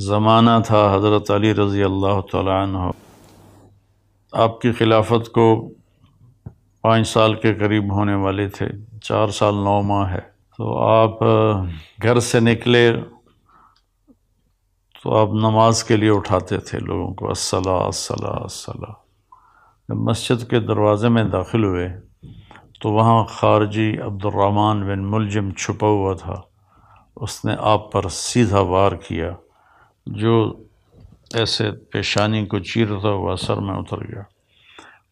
ज़माना था हज़रत अली रज़ी अल्लाह तह आपकी खिलाफत को पाँच साल के करीब होने वाले थे चार साल नौ माह है तो आप घर से निकले तो आप नमाज के लिए उठाते थे लोगों को असला असला असला जब मस्जिद के दरवाज़े में दाखिल हुए तो वहाँ खारजी अब्दुलरहमान बिन मुलजम छुपा हुआ था उसने आप पर सीधा वार किया जो ऐसे पेशानी को चीरता हुआ सर में उतर गया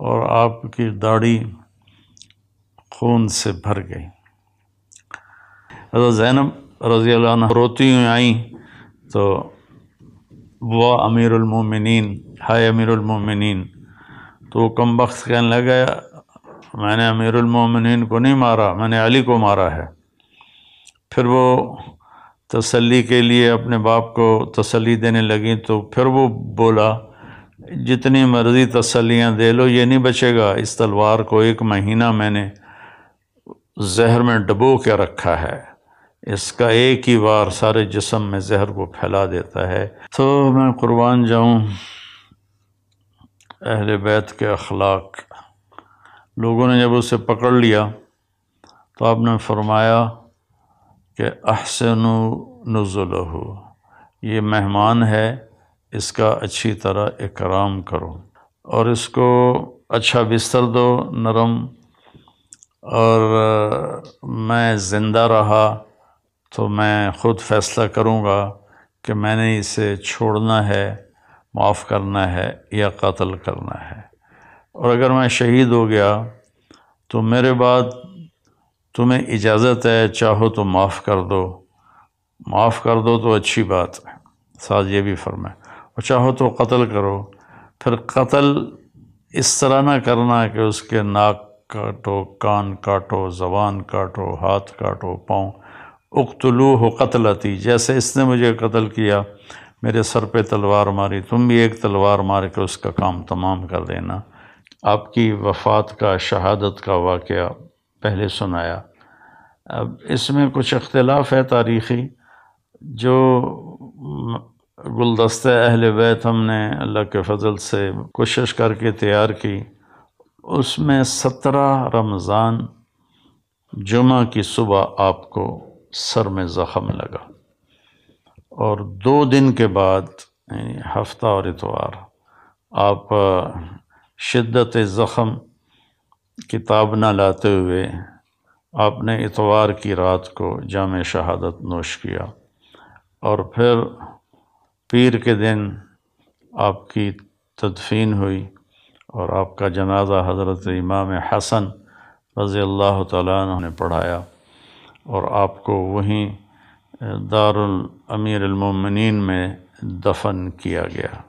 और आपकी दाढ़ी खून से भर गई हजरत जैनब रज़ी रोती हुई आई तो वह अमीरमिन हाय अमीरमिन तो वो कम वक्त कहने लगा मैंने अमीरमिन को नहीं मारा मैंने अली को मारा है फिर वो तसल्ली के लिए अपने बाप को तसल्ली देने लगी तो फिर वो बोला जितनी मर्ज़ी तसल्लियाँ दे लो ये नहीं बचेगा इस तलवार को एक महीना मैंने जहर में डबो के रखा है इसका एक ही बार सारे जिसम में जहर को फैला देता है तो मैं कुर्बान जाऊँ अहल बैत के अखलाक लोगों ने जब उसे पकड़ लिया तो आपने फरमाया कि अहसन नज़ल ये मेहमान है इसका अच्छी तरह इकराम करो और इसको अच्छा बिस्तर दो नरम और मैं ज़िंदा रहा तो मैं ख़ुद फ़ैसला करूँगा कि मैंने इसे छोड़ना है माफ़ करना है या कत्ल करना है और अगर मैं शहीद हो गया तो मेरे बाद तुम्हें इजाज़त है चाहो तो माफ़ कर दो माफ़ कर दो तो अच्छी बात है साथ ये भी फरमाए और चाहो तो कत्ल करो फिर कत्ल इस तरह ना करना कि उसके नाक काटो कान काटो जबान काटो हाथ काटो पाँव उकतलू हो आती जैसे इसने मुझे कत्ल किया मेरे सर पे तलवार मारी तुम भी एक तलवार मार के उसका काम तमाम कर देना आपकी वफात का शहादत का वाक़ पहले सुनाया अब इसमें कुछ अख्तिलाफ़ है तारीख़ी जो गुलदस्ते अहल बैत हमने अल्लाह के फजल से कोशिश करके तैयार की उसमें सत्रह रमज़ान जुमा की सुबह आपको सर में ज़ख़म लगा और दो दिन के बाद हफ्ता और इतवार आप शिद्दत ज़ख़म किताब ना लाते हुए आपने इतवार की रात को जाम शहादत नोश किया और फिर पीर के दिन आपकी तदफीन हुई और आपका जनाजा हज़रत इमाम हसन रज़ी अल्लाह तु ने पढ़ाया और आपको वहीं दारुल अमीर में दफन किया गया